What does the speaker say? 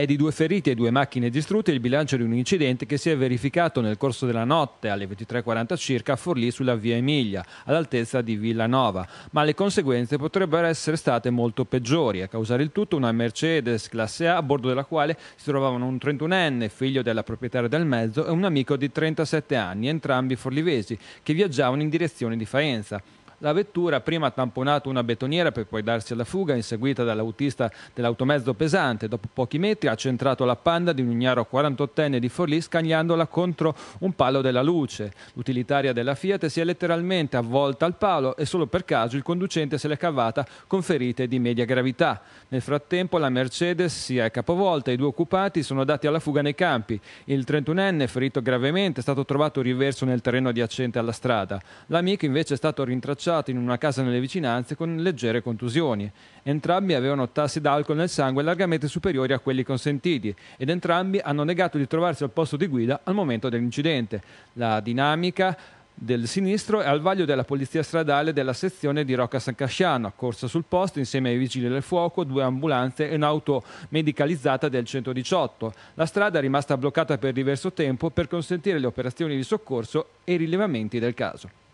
è di due feriti e due macchine distrutte il bilancio di un incidente che si è verificato nel corso della notte alle 23.40 circa a Forlì sulla via Emilia, all'altezza di Villanova, ma le conseguenze potrebbero essere state molto peggiori. A causare il tutto una Mercedes classe A a bordo della quale si trovavano un 31enne, figlio della proprietaria del mezzo, e un amico di 37 anni, entrambi forlivesi, che viaggiavano in direzione di Faenza. La vettura prima ha tamponato una betoniera per poi darsi alla fuga, inseguita dall'autista dell'automezzo pesante. Dopo pochi metri ha centrato la panda di un ignaro 48enne di Forlì, scagliandola contro un palo della luce. L'utilitaria della Fiat si è letteralmente avvolta al palo e solo per caso il conducente se l'è cavata con ferite di media gravità. Nel frattempo la Mercedes si è capovolta e i due occupati sono dati alla fuga nei campi. Il 31enne, ferito gravemente, è stato trovato riverso nel terreno adiacente alla strada. L'amico invece è stato rintracciato schiacciato in una casa nelle vicinanze con leggere contusioni. Entrambi avevano tassi d'alcol nel sangue largamente superiori a quelli consentiti ed entrambi hanno negato di trovarsi al posto di guida al momento dell'incidente. La dinamica del sinistro è al vaglio della polizia stradale della sezione di Rocca San Casciano, accorsa sul posto insieme ai vigili del fuoco, due ambulanze e un'auto medicalizzata del 118. La strada è rimasta bloccata per diverso tempo per consentire le operazioni di soccorso e i rilevamenti del caso.